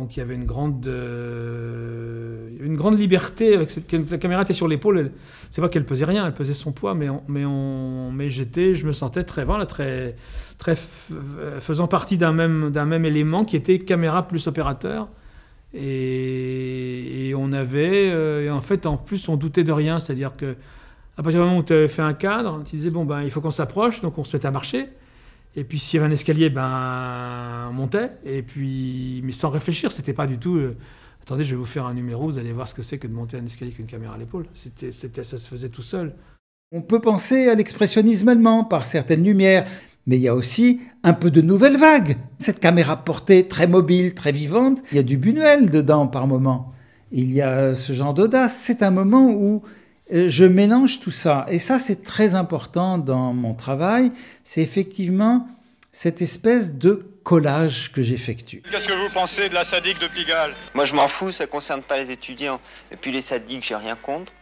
Donc il y avait une grande, euh, une grande liberté. Avec la caméra était sur l'épaule. C'est pas qu'elle pesait rien, elle pesait son poids, mais, mais, on, mais j'étais, je me sentais très, voilà, très, très euh, faisant partie d'un même, d'un même élément qui était caméra plus opérateur. Et, on avait, euh, et en fait, en plus, on doutait de rien. C'est-à-dire que à partir du moment où tu avais fait un cadre, tu disais bon ben, il faut qu'on s'approche, donc on se met à marcher. Et puis s'il y avait un escalier, ben, on montait. Et puis, mais sans réfléchir, c'était pas du tout. Euh, attendez, je vais vous faire un numéro, vous allez voir ce que c'est que de monter un escalier avec une caméra à l'épaule. C'était, c'était, ça se faisait tout seul. On peut penser à l'expressionnisme allemand par certaines lumières, mais il y a aussi un peu de nouvelle vague. Cette caméra portée, très mobile, très vivante, il y a du Bunuel dedans par moment. Il y a ce genre d'audace. C'est un moment où euh, je mélange tout ça. Et ça, c'est très important dans mon travail. C'est effectivement cette espèce de collage que j'effectue. Qu'est-ce que vous pensez de la sadique de Pigalle Moi, je m'en fous, ça ne concerne pas les étudiants. Et puis les sadiques, j'ai rien contre.